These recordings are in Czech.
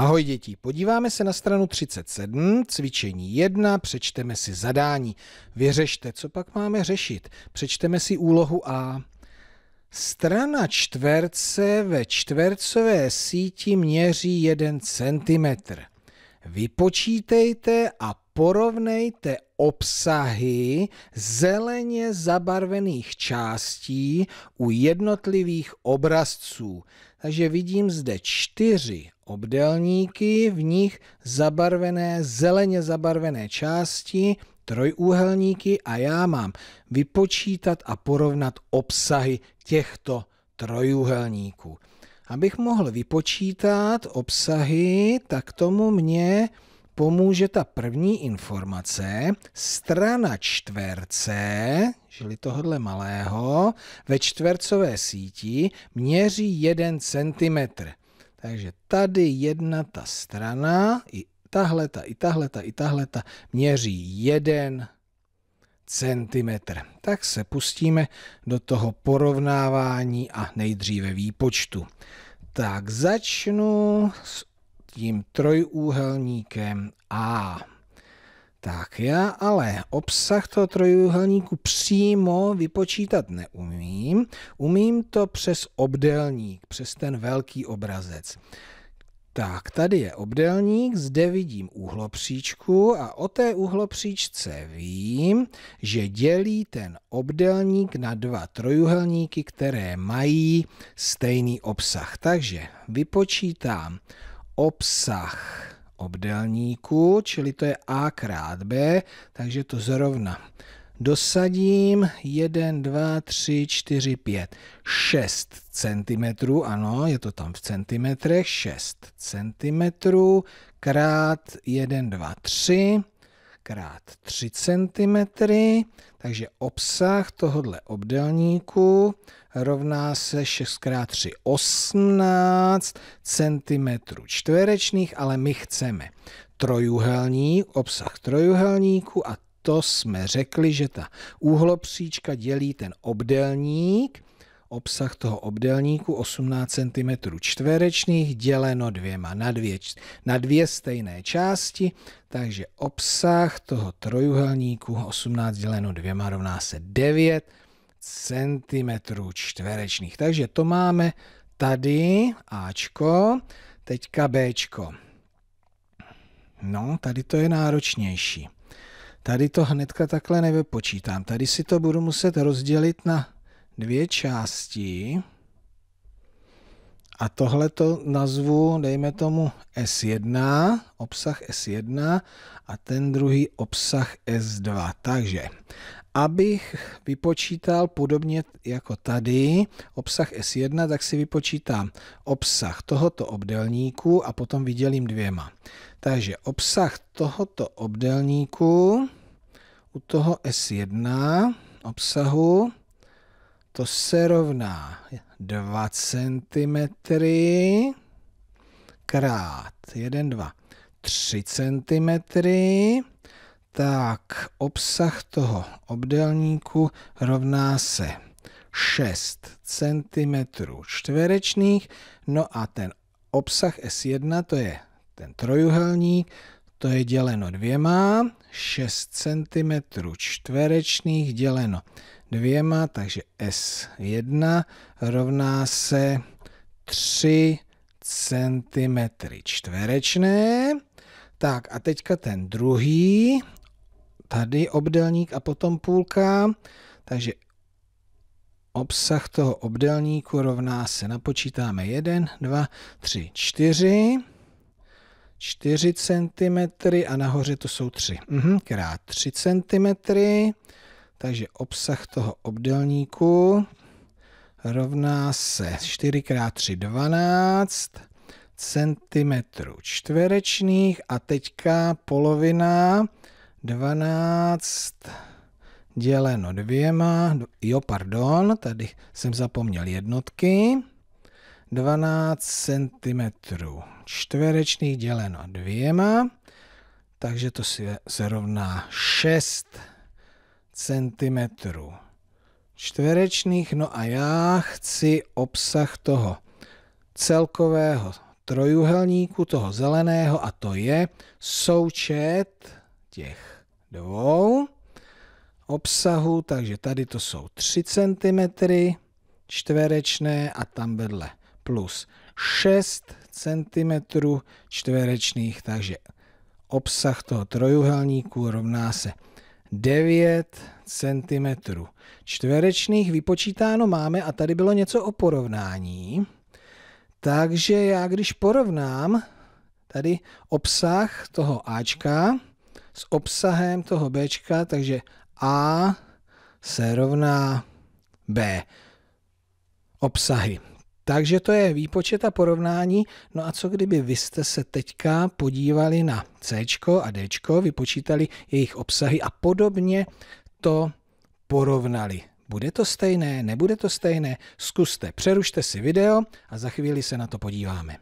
Ahoj děti, podíváme se na stranu 37, cvičení 1, přečteme si zadání. Vyřešte, co pak máme řešit. Přečteme si úlohu A. Strana čtverce ve čtvercové síti měří 1 cm. Vypočítejte a porovnejte obsahy zeleně zabarvených částí u jednotlivých obrazců. Takže vidím zde čtyři obdélníky, v nich zabarvené, zeleně zabarvené části, trojúhelníky a já mám vypočítat a porovnat obsahy těchto trojúhelníků. Abych mohl vypočítat obsahy, tak tomu mě pomůže ta první informace, strana čtverce, čili tohle malého, ve čtvercové síti měří 1 cm. Takže tady jedna ta strana, i tahle, ta, i tahle, ta, i tahle, ta měří jeden centimetr. Tak se pustíme do toho porovnávání a nejdříve výpočtu. Tak začnu s tím trojúhelníkem A. Tak já ale obsah toho trojúhelníku přímo vypočítat neumím. Umím to přes obdélník, přes ten velký obrazec. Tak, tady je obdélník, zde vidím úhlopříčku a o té úhlopříčce vím, že dělí ten obdélník na dva trojuhelníky, které mají stejný obsah. Takže vypočítám obsah obdelníku, čili to je A krát B, takže to zrovna. Dosadím 1, 2, 3, 4, 5, 6 cm, ano, je to tam v centimetrech, 6 cm krát 1, 2, 3, krát 3 cm, takže obsah tohohle obdelníku rovná se 6 krát 3 18 cm čtverečných, ale my chceme trojuhelník, obsah trojuhelníku a to jsme řekli, že ta úhlopříčka dělí ten obdelník, obsah toho obdelníku 18 cm čtverečných děleno dvěma na dvě, na dvě stejné části, takže obsah toho trojuhelníku 18 děleno dvěma rovná se 9 cm čtverečných. Takže to máme tady Ačko, teďka Bčko. No, tady to je náročnější. Tady to hnedka takhle nevypočítám. Tady si to budu muset rozdělit na dvě části a tohle to nazvu, dejme tomu S1, obsah S1 a ten druhý obsah S2. Takže abych vypočítal podobně jako tady obsah S1, tak si vypočítám obsah tohoto obdelníku a potom vydělím dvěma. Takže obsah tohoto obdelníku u toho S1 obsahu to se rovná 2 cm krát 1, 2, 3 cm, tak obsah toho obdelníku rovná se 6 cm čtverečných, no a ten obsah S1, to je ten trojuhelník, to je děleno dvěma, 6 cm čtverečných děleno dvěma, takže S1 rovná se 3 cm čtverečné. Tak a teďka ten druhý, tady obdelník a potom půlka, takže obsah toho obdelníku rovná se, napočítáme 1, 2, 3, 4, 4 cm a nahoře to jsou 3, mhm, krát 3 cm, takže obsah toho obdelníku rovná se 4 x 3 12 cm čtverečných a teďka polovina 12 děleno dvěma, jo pardon, tady jsem zapomněl jednotky, 12 cm čtverečných děleno dvěma, takže to se rovná 6 centimetrů čtverečných. No a já chci obsah toho celkového trojuhelníku, toho zeleného, a to je součet těch dvou obsahu, takže tady to jsou 3 cm čtverečné a tam vedle plus 6 cm čtverečných, takže obsah toho trojuhelníku rovná se 9 cm čtverečných vypočítáno máme a tady bylo něco o porovnání. Takže já když porovnám tady obsah toho Ačka s obsahem toho Bčka, takže A se rovná B obsahy. Takže to je výpočet a porovnání. No a co kdyby vy jste se teďka podívali na C a D, vypočítali jejich obsahy a podobně to porovnali. Bude to stejné, nebude to stejné? Zkuste, přerušte si video a za chvíli se na to podíváme.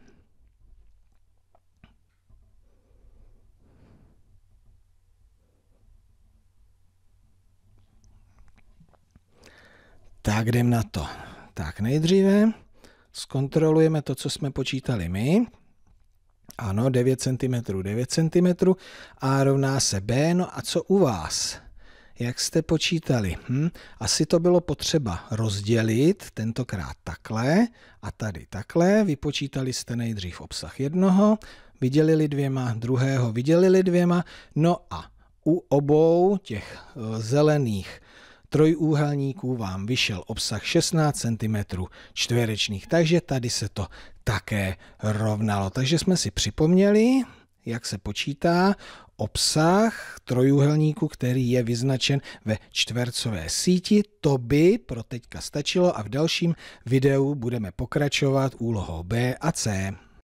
Tak jdem na to. Tak nejdříve zkontrolujeme to, co jsme počítali my. Ano, 9 cm, 9 cm a rovná se B. No a co u vás? Jak jste počítali? Hm? Asi to bylo potřeba rozdělit, tentokrát takhle a tady takhle. Vypočítali jste nejdřív obsah jednoho, vydělili dvěma, druhého vydělili dvěma, no a u obou těch eh, zelených trojúhelníků vám vyšel obsah 16 cm čtverečných, takže tady se to také rovnalo. Takže jsme si připomněli, jak se počítá obsah trojúhelníku, který je vyznačen ve čtvercové síti. To by pro teďka stačilo a v dalším videu budeme pokračovat úlohou B a C.